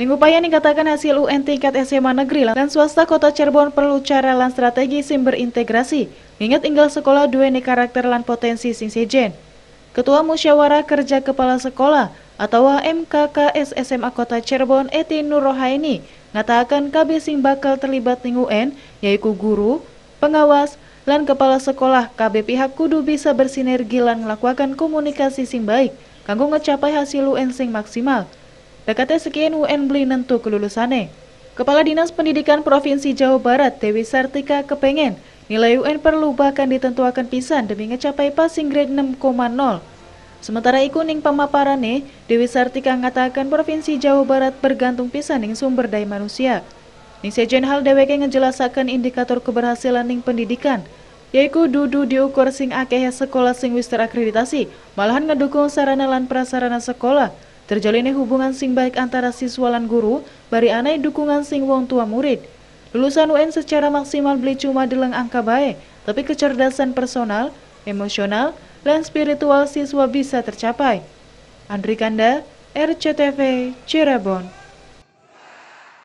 Minggu Payan dikatakan hasil UN tingkat SMA negeri dan swasta kota Cirebon perlu cara dan strategi sim berintegrasi, ingat inggal sekolah dua ini karakter lan potensi sing sejen. Ketua Musyawarah Kerja Kepala Sekolah atau MKKS SMA Kota Cirebon Eti Nurohaini mengatakan KB sing bakal terlibat ning UN yaitu guru, pengawas, lan kepala sekolah KB pihak kudu bisa bersinergi lan melakukan komunikasi sing baik kanggo ngecapai hasil UN sing maksimal. Tekate sekian UN beli nentu kelulusane. Kepala Dinas Pendidikan Provinsi Jawa Barat Dewi Sartika kepengen nilai UN perlu bahkan ditentuakan pisan demi mencapai passing grade 6,0. Sementara iku ning pemaparane, Dewi Sartika mengatakan Provinsi Jawa Barat bergantung pisan ning sumber daya manusia. Ning sejen hal DWK ngejelasakan indikator keberhasilan ning pendidikan, yaitu dudu diukur sing akeh sekolah sing wis terakreditasi, malahan ngedukung sarana lan prasarana sekolah, Terjalinnya hubungan sing baik antara siswa lan guru, bari anai dukungan sing wong tua murid. Lulusan UN secara maksimal beli cuma deleng angka baik, tapi kecerdasan personal, emosional, dan spiritual siswa bisa tercapai. Andri Kanda, RCTV, Cirebon.